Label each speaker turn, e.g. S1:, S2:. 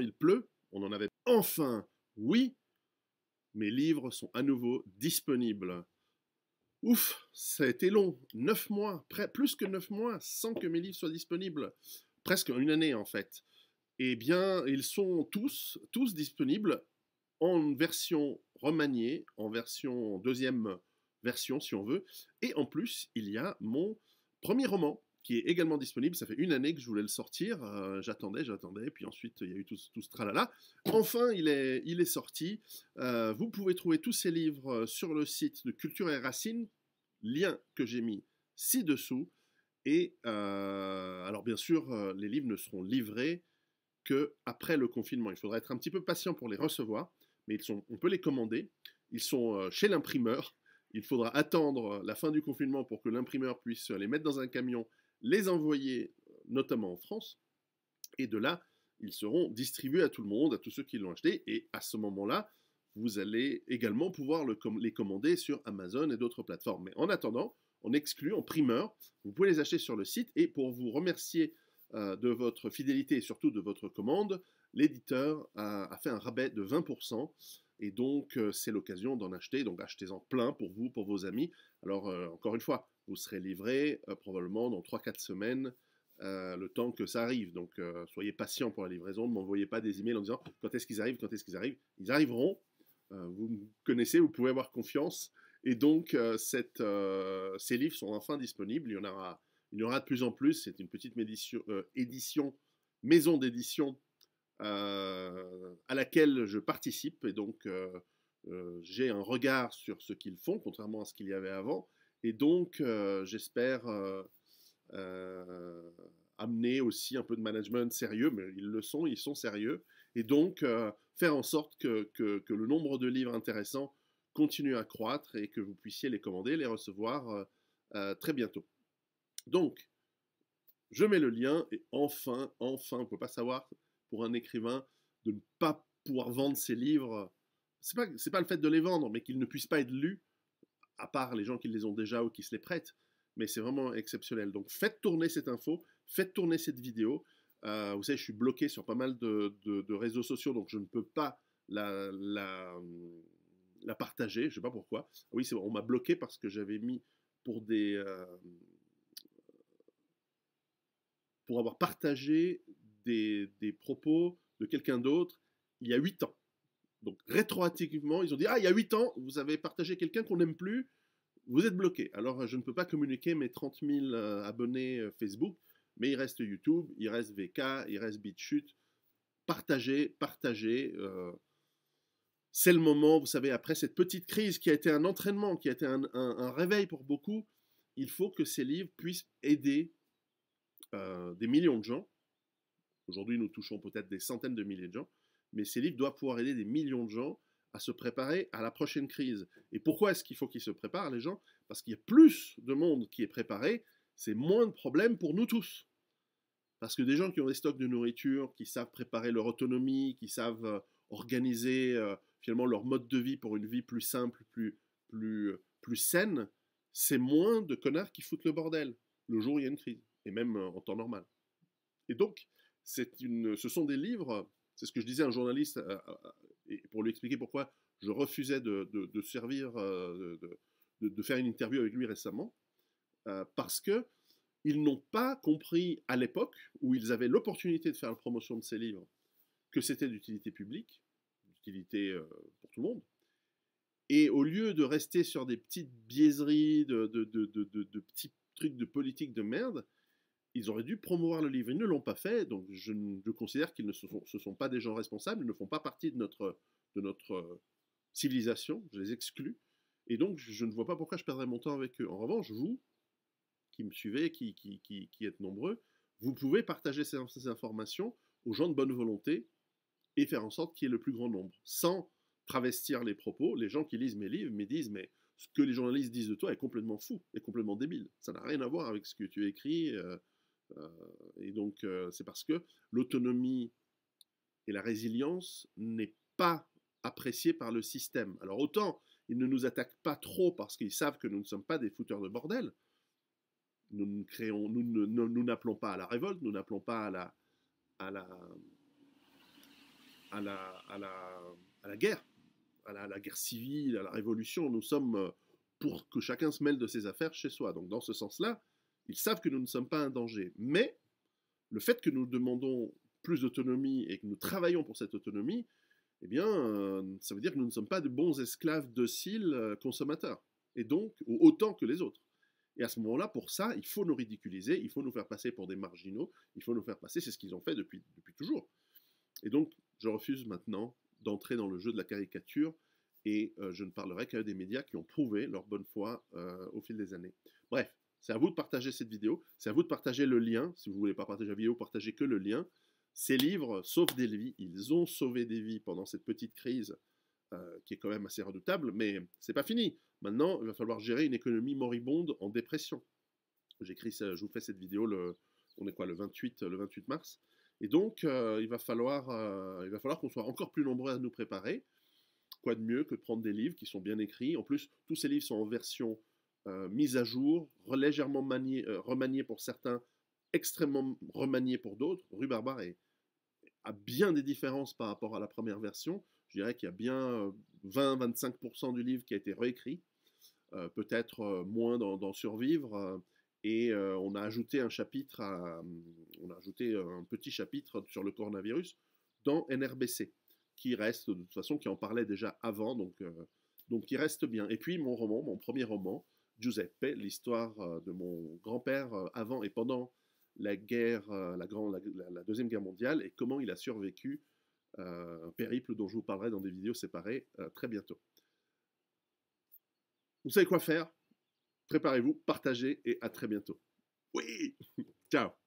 S1: il pleut, on en avait enfin, oui, mes livres sont à nouveau disponibles. Ouf, ça a été long, neuf mois, près, plus que neuf mois, sans que mes livres soient disponibles, presque une année en fait. Eh bien, ils sont tous, tous disponibles en version remaniée, en version deuxième version si on veut, et en plus, il y a mon premier roman qui est également disponible. Ça fait une année que je voulais le sortir. Euh, j'attendais, j'attendais. Puis ensuite, il y a eu tout, tout, ce tralala. Enfin, il est, il est sorti. Euh, vous pouvez trouver tous ces livres euh, sur le site de Culture et Racines, lien que j'ai mis ci-dessous. Et alors, bien sûr, les livres ne seront livrés que après le confinement. Il faudra être un petit peu patient pour les recevoir, mais ils sont, on peut les commander. Ils sont chez l'imprimeur. Il faudra attendre la fin du confinement pour que l'imprimeur puisse les mettre dans un camion les envoyer notamment en France, et de là, ils seront distribués à tout le monde, à tous ceux qui l'ont acheté, et à ce moment-là, vous allez également pouvoir les commander sur Amazon et d'autres plateformes. Mais en attendant, on exclut en primeur, vous pouvez les acheter sur le site, et pour vous remercier euh, de votre fidélité et surtout de votre commande, l'éditeur a, fait un rabais de 20%, et donc euh, c'est l'occasion d'en acheter, donc achetez-en plein pour vous, pour vos amis. Alors euh, encore une fois, vous serez livré euh, probablement dans 3-4 semaines, euh, le temps que ça arrive. Donc euh, soyez patient pour la livraison, ne m'envoyez pas des emails en disant quand est-ce qu'ils arrivent, quand est-ce qu'ils arrivent. Ils arriveront, vous me connaissez, vous pouvez avoir confiance. Et donc cette, ces livres sont enfin disponibles, il y en aura, il y aura de plus en plus, c'est une petite édition, maison d'édition à laquelle je participe et donc j'ai un regard sur ce qu'ils font, contrairement à ce qu'il y avait avant. Et donc, euh, j'espère euh, euh, amener aussi un peu de management sérieux, mais ils le sont, ils sont sérieux. Et donc, faire en sorte que, le nombre de livres intéressants continue à croître et que vous puissiez les commander, les recevoir très bientôt. Donc, je mets le lien et enfin, enfin, on ne peut pas savoir pour un écrivain de ne pas pouvoir vendre ses livres. C'est pas, pas le fait de les vendre, mais qu'ils ne puissent pas être lus à part les gens qui les ont déjà ou qui se les prêtent. Mais c'est vraiment exceptionnel. Donc faites tourner cette info, faites tourner cette vidéo. Euh, vous savez, je suis bloqué sur pas mal de, réseaux sociaux, donc je ne peux pas la, la, partager. Je ne sais pas pourquoi. Ah oui, on m'a bloqué parce que j'avais mis pour des... Euh, pour avoir partagé des, propos de quelqu'un d'autre il y a huit ans. Donc rétroactivement, ils ont dit Ah, il y a 8 ans, vous avez partagé quelqu'un qu'on n'aime plus, vous êtes bloqué. Alors je ne peux pas communiquer mes 30 000 euh, abonnés euh, Facebook, mais il reste YouTube, il reste VK, il reste BitChute. Partagez, partagez. Euh, c'est le moment, vous savez, après cette petite crise qui a été un entraînement, qui a été un, réveil pour beaucoup, il faut que ces livres puissent aider des millions de gens. Aujourd'hui, nous touchons peut-être des centaines de milliers de gens mais ces livres doivent pouvoir aider des millions de gens à se préparer à la prochaine crise. Et pourquoi est-ce qu'il faut qu'ils se préparent, les gens Parce qu'il y a plus de monde qui est préparé, c'est moins de problèmes pour nous tous. Parce que des gens qui ont des stocks de nourriture, qui savent préparer leur autonomie, qui savent euh, organiser euh, finalement leur mode de vie pour une vie plus simple, plus, plus, euh, plus saine, c'est moins de connards qui foutent le bordel le jour où il y a une crise, et même en temps normal. Et donc, une, ce sont des livres c'est ce que je disais à un journaliste euh, euh, pour lui expliquer pourquoi je refusais de, servir, euh, de, faire une interview avec lui récemment, parce que ils n'ont pas compris à l'époque où ils avaient l'opportunité de faire la promotion de ces livres que c'était d'utilité publique, d'utilité pour tout le monde. Et au lieu de rester sur des petites biaiseries, de petits trucs de politique de merde, ils auraient dû promouvoir le livre. Ils ne l'ont pas fait, donc je, considère qu'ils ne se sont, ce sont pas des gens responsables, ils ne font pas partie de notre, de notre euh, civilisation, je les exclue, Et donc, je ne vois pas pourquoi je perdrais mon temps avec eux. En revanche, vous, qui me suivez, qui, qui, qui, qui êtes nombreux, vous pouvez partager ces, ces, informations aux gens de bonne volonté et faire en sorte qu'il y ait le plus grand nombre, sans travestir les propos. Les gens qui lisent mes livres me disent, mais ce que les journalistes disent de toi est complètement fou, est complètement débile. Ça n'a rien à voir avec ce que tu écris. Euh, euh, et donc, euh, c'est parce que l'autonomie et la résilience n'est pas appréciée par le système. Alors, autant ils ne nous attaquent pas trop parce qu'ils savent que nous ne sommes pas des fouteurs de bordel. Nous nous n'appelons pas à la révolte, nous n'appelons pas à la, à la, à la, guerre, à la, guerre civile, à la révolution. Nous sommes pour que chacun se mêle de ses affaires chez soi. Donc, dans ce sens-là, ils savent que nous ne sommes pas un danger. Mais le fait que nous demandons plus d'autonomie et que nous travaillons pour cette autonomie, eh bien, euh, ça veut dire que nous ne sommes pas de bons esclaves dociles euh, consommateurs, et donc autant que les autres. Et à ce moment-là, pour ça, il faut nous ridiculiser, il faut nous faire passer pour des marginaux, il faut nous faire passer, c'est ce qu'ils ont fait depuis, depuis toujours. Et donc, je refuse maintenant d'entrer dans le jeu de la caricature, et euh, je ne parlerai qu'à des médias qui ont prouvé leur bonne foi au fil des années. Bref, c'est à vous de partager cette vidéo, c'est à vous de partager le lien. Si vous ne voulez pas partager la vidéo, partagez que le lien. Ces livres sauvent des vies, ils ont sauvé des vies pendant cette petite crise euh, qui est quand même assez redoutable, mais c'est pas fini. Maintenant, il va falloir gérer une économie moribonde en dépression. J'écris, je vous fais cette vidéo le, on est quoi, le 28, le 28 mars. Et donc, euh, il va falloir, euh, il va falloir qu'on soit encore plus nombreux à nous préparer. Quoi de mieux que de prendre des livres qui sont bien écrits. En plus, tous ces livres sont en version euh, mise à jour, légèrement remanié, euh, remaniée pour certains, extrêmement remaniée pour d'autres. Rue Barbare a bien des différences par rapport à la première version. Je dirais qu'il y a bien 20-25% euh, du livre qui a été réécrit, peut-être moins dans survivre. et on a ajouté un chapitre, on a ajouté un petit chapitre sur le coronavirus dans NRBC, qui reste de toute façon, qui en parlait déjà avant, donc donc il reste bien. Et puis mon roman, mon premier roman, Giuseppe, l'histoire euh, de mon grand-père euh, avant et pendant la guerre, euh, la, la, deuxième guerre mondiale et comment il a survécu un périple dont je vous parlerai dans des vidéos séparées très bientôt. Vous savez quoi faire Préparez-vous, partagez et à très bientôt. Oui Ciao